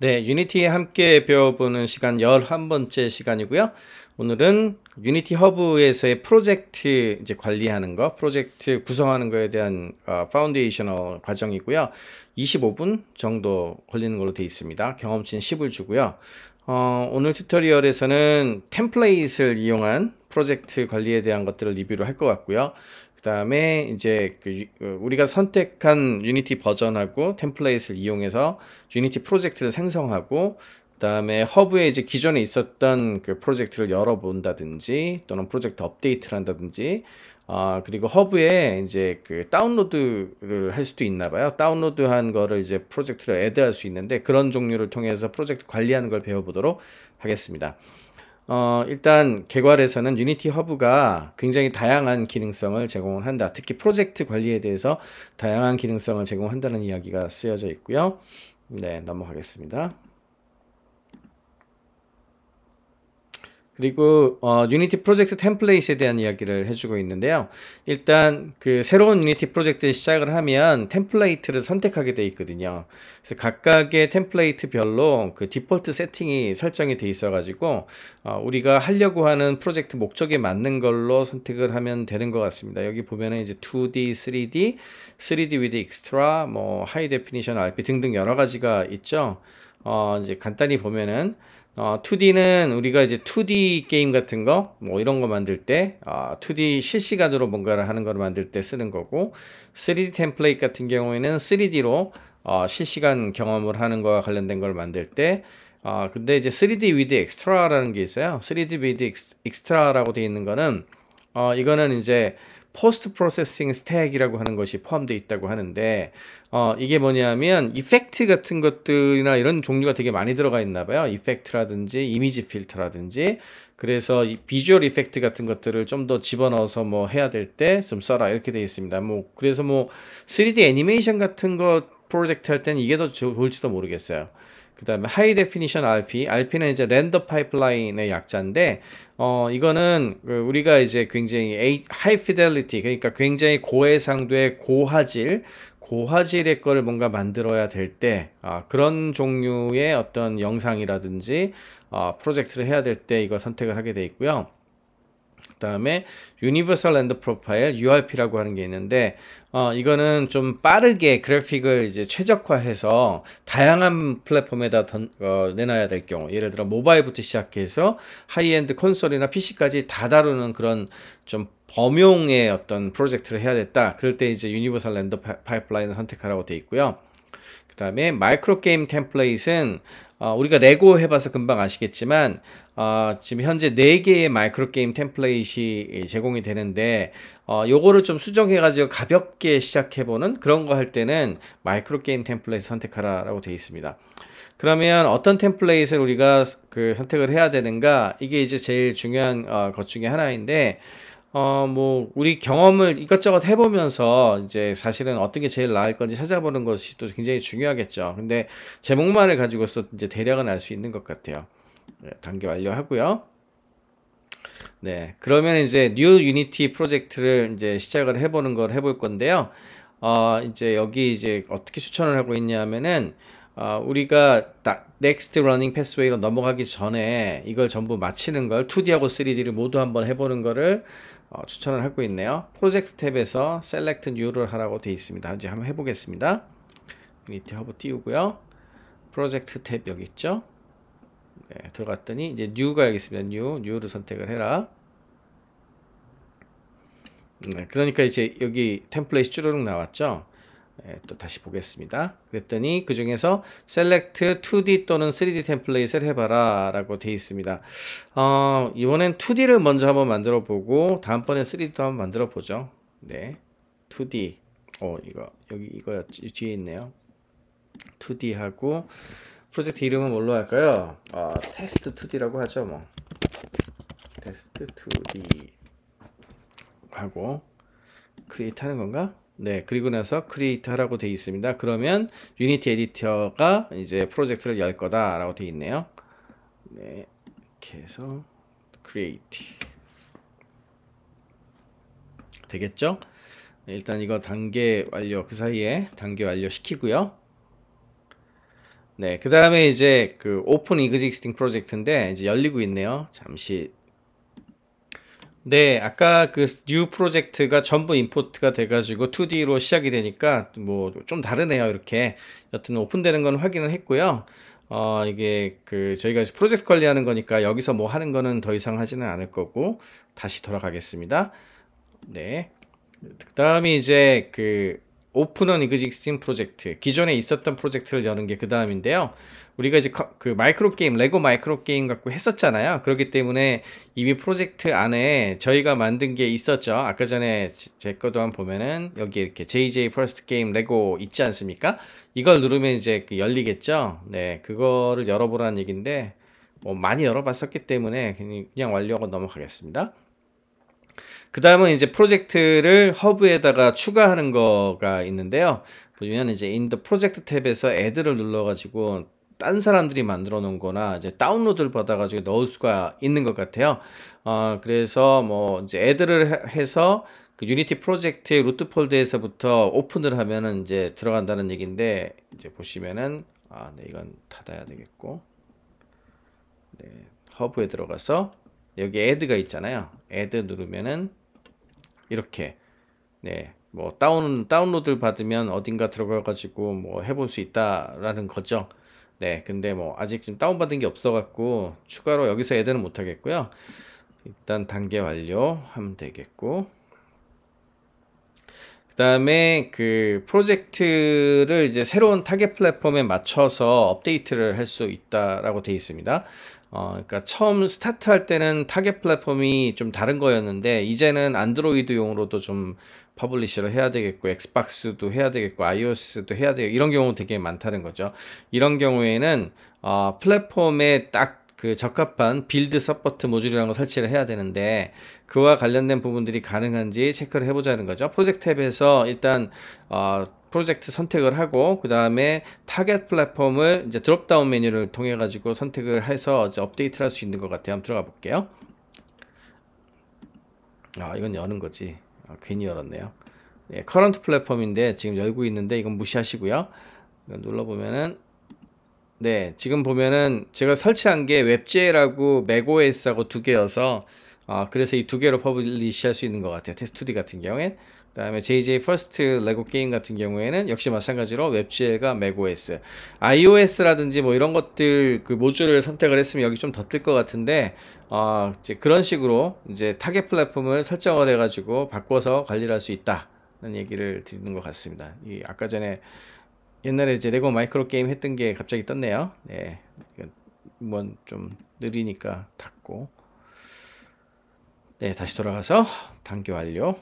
네, 유니티 에 함께 배워보는 시간 11번째 시간이고요. 오늘은 유니티 허브에서의 프로젝트 이제 관리하는 거, 프로젝트 구성하는 거에 대한 어, 파운데이셔널 과정이고요. 25분 정도 걸리는 걸로 되어 있습니다. 경험치는 10을 주고요. 어, 오늘 튜토리얼에서는 템플레이트를 이용한 프로젝트 관리에 대한 것들을 리뷰를 할 것 같고요. 그 다음에 이제 그 어, 우리가 선택한 유니티 버전하고 템플레이트를 이용해서 유니티 프로젝트를 생성하고 그 다음에 허브에 이제 기존에 있었던 그 프로젝트를 열어본다든지 또는 프로젝트 업데이트를 한다든지 아 그리고 허브에 이제 그 다운로드를 할 수도 있나 봐요 다운로드한 거를 이제 프로젝트를 애드할 수 있는데 그런 종류를 통해서 프로젝트 관리하는 걸 배워보도록 하겠습니다 어, 일단 개괄에서는 유니티 허브가 굉장히 다양한 기능성을 제공한다. 특히 프로젝트 관리에 대해서 다양한 기능성을 제공한다는 이야기가 쓰여져 있고요. 네, 넘어가겠습니다. 그리고 어, 유니티 프로젝트 템플레이트에 대한 이야기를 해주고 있는데요. 일단 그 새로운 유니티 프로젝트 시작을 하면 템플레이트를 선택하게 돼 있거든요. 그래서 각각의 템플레이트별로 그 디폴트 세팅이 설정이 돼 있어가지고 어, 우리가 하려고 하는 프로젝트 목적에 맞는 걸로 선택을 하면 되는 것 같습니다. 여기 보면은 이제 2D, 3D, 3D with extra, 뭐 하이 데피니션 RP 등등 여러 가지가 있죠. 어, 이제 간단히 보면은 어, 2D는 우리가 이제 2D 게임 같은 거, 뭐 이런 거 만들 때, 어, 아, 2D 실시간으로 뭔가를 하는 걸 만들 때 쓰는 거고, 3D 템플레이 같은 경우에는 3D로 어, 실시간 경험을 하는 거와 관련된 걸 만들 때, 어, 근데 이제 3D 위드 엑스트라라는 게 있어요. 3D 위드 엑스트라라고 되어 있는 거는 어, 이거는 이제 포스트 프로세싱 스택이라고 하는 것이 포함되어 있다고 하는데 어, 이게 뭐냐면 이펙트 같은 것들이나 이런 종류가 되게 많이 들어가 있나 봐요. 이펙트라든지 이미지 필터라든지 그래서 비주얼 이펙트 같은 것들을 좀 더 집어넣어서 뭐 해야 될 때 좀 써라 이렇게 되어 있습니다. 뭐 그래서 뭐 3D 애니메이션 같은 거 프로젝트 할 때는 이게 더 좋을지도 모르겠어요. 그 다음에 하이 데피니션 RP, RP는 이제 랜더 파이프라인의 약자인데, 어, 이거는 그 우리가 이제 굉장히 하이 피델리티, 그러니까 굉장히 고해상도의 고화질, 고화질의 거를 뭔가 만들어야 될 때, 아, 그런 종류의 어떤 영상이라든지, 어, 프로젝트를 해야 될 때 이거 선택을 하게 돼 있고요. 그 다음에 유니버설 랜드 프로파 l URP라고 하는 게 있는데 어, 이거는 좀 빠르게 그래픽을 이제 최적화해서 다양한 플랫폼에다 던, 어, 내놔야 될 경우 예를 들어 모바일부터 시작해서 하이엔드 콘솔이나 PC까지 다 다루는 그런 좀 범용의 어떤 프로젝트를 해야 됐다 그럴 때 이제 유니버설 랜더 파이프라인을 선택하라고 돼 있고요 그 다음에 마이크로 게임 템플레이트는 어, 우리가 레고 해봐서 금방 아시겠지만 어, 지금 현재 4개의 마이크로 게임 템플릿이 예, 제공이 되는데 어, 요거를 좀 수정해가지고 가볍게 시작해보는 그런 거 할 때는 마이크로 게임 템플릿 선택하라라고 되어 있습니다. 그러면 어떤 템플릿을 우리가 그 선택을 해야 되는가 이게 이제 제일 중요한 어, 것 중에 하나인데 어, 뭐, 우리 경험을 이것저것 해보면서 이제 사실은 어떤 게 제일 나을 건지 찾아보는 것이 또 굉장히 중요하겠죠. 근데 제목만을 가지고서 이제 대략은 알 수 있는 것 같아요. 단계 네, 완료하고요. 네, 그러면 이제 뉴 유니티 프로젝트를 이제 시작을 해보는 걸 해볼 건데요. 어, 이제 여기 이제 어떻게 추천을 하고 있냐면은 어, 우리가 넥스트 러닝 패스웨이로 넘어가기 전에 이걸 전부 마치는 걸 2D하고 3D를 모두 한번 해보는 거를 어, 추천을 하고 있네요. 프로젝트 탭에서 Select New를 하라고 되어 있습니다. 이제 한번 해보겠습니다. 유니티 허브 띄우고요. 프로젝트 탭 여기 있죠. 네, 들어갔더니 이제 new 가야겠습니다. new, new를 선택을 해라. 네, 그러니까 이제 여기 템플릿이 쭈르륵 나왔죠. 네, 또 다시 보겠습니다. 그랬더니 그 중에서 select 2D 또는 3D 템플릿을 해봐라 라고 되어 있습니다. 어, 이번엔 2D를 먼저 한번 만들어 보고 다음번엔 3D도 한번 만들어 보죠. 네, 2D. 어, 이거, 여기 이거 뒤에 있네요. 2D 하고 프로젝트 이름은 뭘로 할까요? 아, 테스트 2D라고 하죠, 뭐. 테스트 2D 하고 크리에이터 하는 건가? 네, 그리고 나서 크리에이터라고 되어 있습니다. 그러면 유니티 에디터가 이제 프로젝트를 열 거다라고 되어 있네요. 네, 이렇게 해서 크리에이티 되겠죠? 일단 이거 단계 완료 그 사이에 단계 완료 시키고요. 네, 그 다음에 이제 그 오픈 이그지스팅 프로젝트인데 이제 열리고 있네요. 잠시. 네, 아까 그 뉴 프로젝트가 전부 임포트가 돼가지고 2D로 시작이 되니까 뭐 좀 다르네요. 이렇게. 여튼 오픈되는 건 확인을 했고요. 어, 이게 그 저희가 프로젝트 관리하는 거니까 여기서 뭐 하는 거는 더 이상 하지는 않을 거고 다시 돌아가겠습니다. 네. 그 다음이 이제 그 오픈한 existing 프로젝트 기존에 있었던 프로젝트를 여는 게 그 다음인데요 우리가 이제 그 마이크로 게임 레고 마이크로 게임 갖고 했었잖아요 그렇기 때문에 이미 프로젝트 안에 저희가 만든 게 있었죠 아까 전에 제 것도 한번 보면은 여기 이렇게 JJ 퍼스트 게임 레고 있지 않습니까 이걸 누르면 이제 그 열리겠죠 네 그거를 열어보라는 얘기인데 뭐 많이 열어봤었기 때문에 그냥 완료하고 넘어가겠습니다 그 다음은 이제 프로젝트를 허브에다가 추가하는 거가 있는데요. 보면 이제 인더 프로젝트 탭에서 애들을 눌러가지고 딴 사람들이 만들어 놓은 거나 이제 다운로드를 받아가지고 넣을 수가 있는 것 같아요. 어, 그래서 뭐 이제 애들을 해서 그 유니티 프로젝트의 루트 폴드에서부터 오픈을 하면은 이제 들어간다는 얘기인데 이제 보시면은 아, 네, 이건 닫아야 되겠고. 네, 허브에 들어가서 여기 애드가 있잖아요. 애드 누르면은 이렇게 네. 뭐 다운 다운로드 받으면 어딘가 들어가 가지고 뭐 해볼 수 있다라는 거죠. 네. 근데 뭐 아직 지금 다운 받은 게 없어 갖고 추가로 여기서 애들은 못 하겠고요. 일단 단계 완료 하면 되겠고 그다음에 그 프로젝트를 이제 새로운 타겟 플랫폼에 맞춰서 업데이트를 할 수 있다라고 되어 있습니다. 어, 그러니까 처음 스타트할 때는 타겟 플랫폼이 좀 다른 거였는데 이제는 안드로이드용으로도 좀 퍼블리시를 해야 되겠고 엑스박스도 해야 되겠고 iOS도 해야 되고 이런 경우 되게 많다는 거죠. 이런 경우에는 어, 플랫폼에 딱그 적합한 빌드 서포트 모듈이라는 걸 설치를 해야 되는데 그와 관련된 부분들이 가능한지 체크를 해보자는 거죠. 프로젝트 탭에서 일단 어, 프로젝트 선택을 하고 그 다음에 타겟 플랫폼을 이제 드롭다운 메뉴를 통해 가지고 선택을 해서 이제 업데이트를 할 수 있는 것 같아요. 한번 들어가 볼게요. 아 이건 여는 거지. 아, 괜히 열었네요. 예, 커런트 플랫폼인데 지금 열고 있는데 이건 무시하시고요. 눌러보면은 네, 지금 보면은 제가 설치한 게 웹제라고 맥OS하고 두 개여서 어, 그래서 이 두 개로 퍼블리시할 수 있는 것 같아요. 테스트2D 같은 경우엔그 다음에 JJ 퍼스트 레고 게임 같은 경우에는 역시 마찬가지로 웹제가과 macOS, iOS라든지 뭐 이런 것들 그 모듈을 선택을 했으면 여기 좀 더 뜰 것 같은데 어 이제 그런 식으로 이제 타겟 플랫폼을 설정을 해가지고 바꿔서 관리를 할 수 있다는 얘기를 드리는 것 같습니다. 이 아까 전에 옛날에 이제 레고 마이크로 게임 했던 게 갑자기 떴네요. 네. 이건 좀 느리니까 닫고. 네, 다시 돌아가서 단계 완료.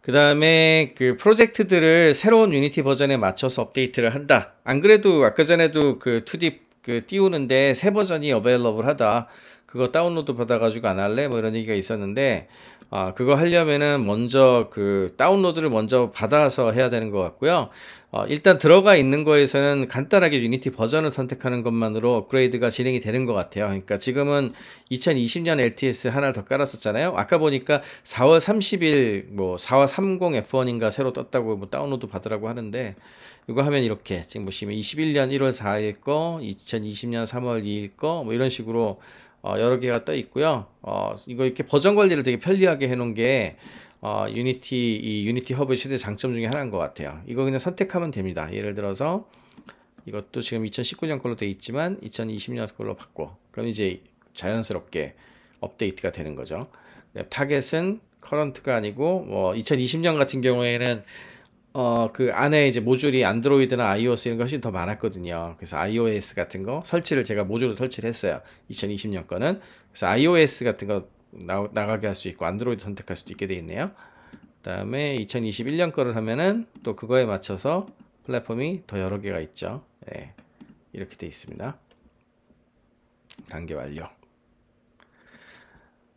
그 다음에 그 프로젝트들을 새로운 유니티 버전에 맞춰서 업데이트를 한다. 안 그래도 아까 전에도 그 2D 그 띄우는데 새 버전이 어베일러블 하다. 그거 다운로드 받아가지고 안 할래? 뭐 이런 얘기가 있었는데, 아, 그거 하려면은 먼저 그 다운로드를 먼저 받아서 해야 되는 것 같고요. 어, 일단 들어가 있는 거에서는 간단하게 유니티 버전을 선택하는 것만으로 업그레이드가 진행이 되는 것 같아요. 그러니까 지금은 2020년 LTS 하나 를더 깔았었잖아요. 아까 보니까 4월 30일 뭐 4월 30 F1인가 새로 떴다고 뭐 다운로드 받으라고 하는데 이거 하면 이렇게 지금 보시면 21년 1월 4일 거, 2020년 3월 2일 거 뭐 이런 식으로 어, 여러 개가 떠 있고요. 어, 이거 이렇게 버전 관리를 되게 편리하게 해놓은 게 어, 유니티 이 유니티 허브 시대 장점 중에 하나인 것 같아요. 이거 그냥 선택하면 됩니다. 예를 들어서 이것도 지금 2019년 걸로 돼 있지만 2020년 걸로 바꿔. 그럼 이제 자연스럽게 업데이트가 되는 거죠. 네, 타겟은 커런트가 아니고 뭐 2020년 같은 경우에는 어, 그 안에 이제 모듈이 안드로이드나 iOS 이런 것이 더 많았거든요. 그래서 iOS 같은 거 설치를 제가 모듈을 설치를 했어요. 2020년 거는. 그래서 iOS 같은 거 나, 나가게 할 수 있고 안드로이드 선택할 수도 있게 돼 있네요. 그다음에 2021년 거를 하면은 또 그거에 맞춰서 플랫폼이 더 여러 개가 있죠. 네. 이렇게 돼 있습니다. 단계 완료.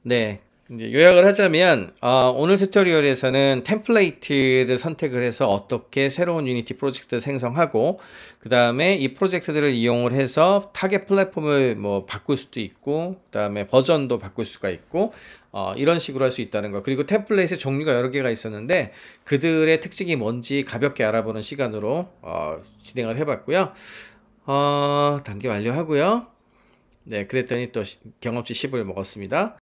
네, 이제 요약을 하자면 어, 오늘 튜토리얼에서는 템플레이트를 선택을 해서 어떻게 새로운 유니티 프로젝트를 생성하고 그 다음에 이 프로젝트들을 이용을 해서 타겟 플랫폼을 뭐 바꿀 수도 있고 그 다음에 버전도 바꿀 수가 있고 어, 이런 식으로 할 수 있다는 거 그리고 템플레이트의 종류가 여러 개가 있었는데 그들의 특징이 뭔지 가볍게 알아보는 시간으로 어, 진행을 해봤고요 어, 단계 완료하고요 네 그랬더니 또 경험치 10을 먹었습니다